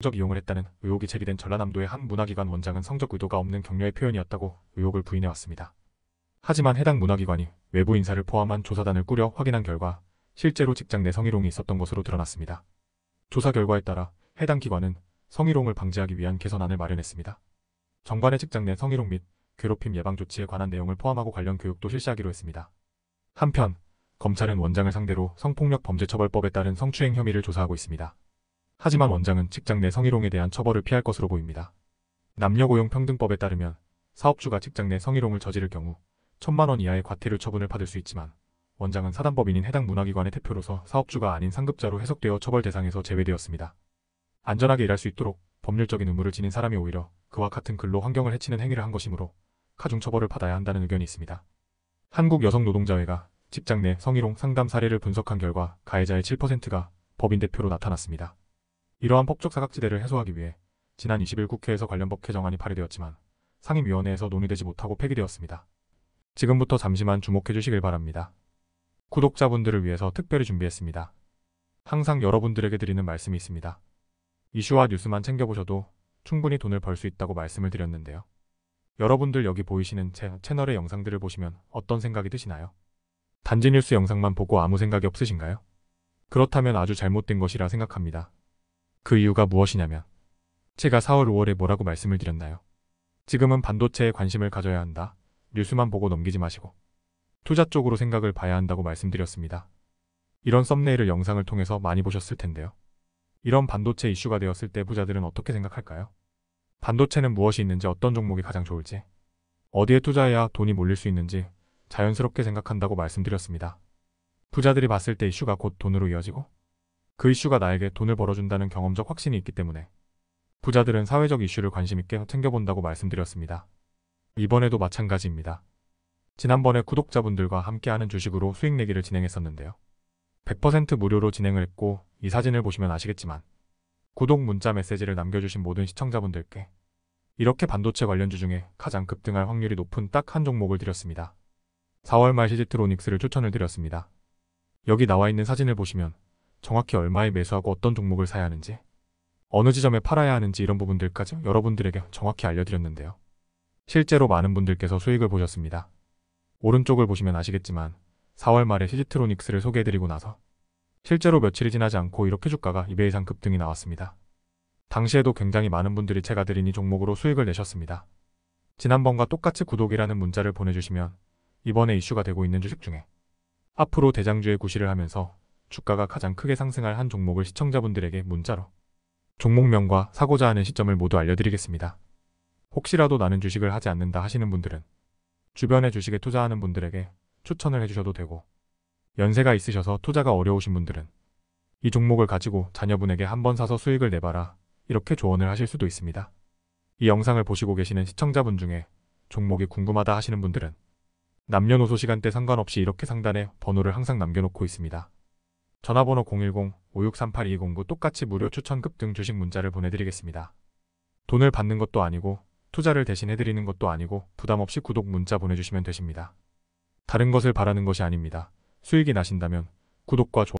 성적 이용을 했다는 의혹이 제기된 전라남도의 한 문화기관 원장은 성적 의도가 없는 격려의 표현이었다고 의혹을 부인해왔습니다. 하지만 해당 문화기관이 외부 인사를 포함한 조사단을 꾸려 확인한 결과 실제로 직장 내 성희롱이 있었던 것으로 드러났습니다. 조사 결과에 따라 해당 기관은 성희롱을 방지하기 위한 개선안을 마련했습니다. 정관의 직장 내 성희롱 및 괴롭힘 예방 조치에 관한 내용을 포함하고 관련 교육도 실시하기로 했습니다. 한편 검찰은 원장을 상대로 성폭력 범죄처벌법에 따른 성추행 혐의를 조사하고 있습니다. 하지만 원장은 직장 내 성희롱에 대한 처벌을 피할 것으로 보입니다. 남녀고용평등법에 따르면 사업주가 직장 내 성희롱을 저지를 경우 천만 원 이하의 과태료 처분을 받을 수 있지만 원장은 사단법인인 해당 문화기관의 대표로서 사업주가 아닌 상급자로 해석되어 처벌 대상에서 제외되었습니다. 안전하게 일할 수 있도록 법률적인 의무를 지닌 사람이 오히려 그와 같은 근로 환경을 해치는 행위를 한 것이므로 카중 처벌을 받아야 한다는 의견이 있습니다. 한국여성노동자회가 직장 내 성희롱 상담 사례를 분석한 결과 가해자의 7%가 법인 대표로 나타났습니다. 이러한 법적 사각지대를 해소하기 위해 지난 20일 국회에서 관련 법 개정안이 발의되었지만 상임위원회에서 논의되지 못하고 폐기되었습니다. 지금부터 잠시만 주목해 주시길 바랍니다. 구독자분들을 위해서 특별히 준비했습니다. 항상 여러분들에게 드리는 말씀이 있습니다. 이슈와 뉴스만 챙겨보셔도 충분히 돈을 벌 수 있다고 말씀을 드렸는데요. 여러분들 여기 보이시는 제 채널의 영상들을 보시면 어떤 생각이 드시나요? 단지 뉴스 영상만 보고 아무 생각이 없으신가요? 그렇다면 아주 잘못된 것이라 생각합니다. 그 이유가 무엇이냐면 제가 4월 5월에 뭐라고 말씀을 드렸나요? 지금은 반도체에 관심을 가져야 한다. 뉴스만 보고 넘기지 마시고 투자 쪽으로 생각을 봐야 한다고 말씀드렸습니다. 이런 썸네일을 영상을 통해서 많이 보셨을 텐데요. 이런 반도체 이슈가 되었을 때 부자들은 어떻게 생각할까요? 반도체는 무엇이 있는지 어떤 종목이 가장 좋을지 어디에 투자해야 돈이 몰릴 수 있는지 자연스럽게 생각한다고 말씀드렸습니다. 부자들이 봤을 때 이슈가 곧 돈으로 이어지고 그 이슈가 나에게 돈을 벌어준다는 경험적 확신이 있기 때문에 부자들은 사회적 이슈를 관심있게 챙겨본다고 말씀드렸습니다. 이번에도 마찬가지입니다. 지난번에 구독자분들과 함께하는 주식으로 수익 내기를 진행했었는데요. 100% 무료로 진행을 했고 이 사진을 보시면 아시겠지만 구독 문자 메시지를 남겨주신 모든 시청자분들께 이렇게 반도체 관련주 중에 가장 급등할 확률이 높은 딱 한 종목을 드렸습니다. 4월 말 시지트로닉스를 추천을 드렸습니다. 여기 나와 있는 사진을 보시면 정확히 얼마에 매수하고 어떤 종목을 사야 하는지, 어느 지점에 팔아야 하는지 이런 부분들까지 여러분들에게 정확히 알려드렸는데요. 실제로 많은 분들께서 수익을 보셨습니다. 오른쪽을 보시면 아시겠지만 4월 말에 시지트로닉스를 소개해드리고 나서 실제로 며칠이 지나지 않고 이렇게 주가가 2배 이상 급등이 나왔습니다. 당시에도 굉장히 많은 분들이 제가 드린 이 종목으로 수익을 내셨습니다. 지난번과 똑같이 구독이라는 문자를 보내주시면 이번에 이슈가 되고 있는 주식 중에 앞으로 대장주의 구실을 하면서 주가가 가장 크게 상승할 한 종목을 시청자분들에게 문자로 종목명과 사고자 하는 시점을 모두 알려드리겠습니다. 혹시라도 나는 주식을 하지 않는다 하시는 분들은 주변의 주식에 투자하는 분들에게 추천을 해주셔도 되고 연세가 있으셔서 투자가 어려우신 분들은 이 종목을 가지고 자녀분에게 한번 사서 수익을 내봐라 이렇게 조언을 하실 수도 있습니다. 이 영상을 보시고 계시는 시청자분 중에 종목이 궁금하다 하시는 분들은 남녀노소 시간대 상관없이 이렇게 상단에 번호를 항상 남겨놓고 있습니다. 전화번호 010-5638-209 똑같이 무료 추천급 등 주식 문자를 보내드리겠습니다. 돈을 받는 것도 아니고 투자를 대신 해드리는 것도 아니고 부담없이 구독 문자 보내주시면 되십니다. 다른 것을 바라는 것이 아닙니다. 수익이 나신다면 구독과 좋아요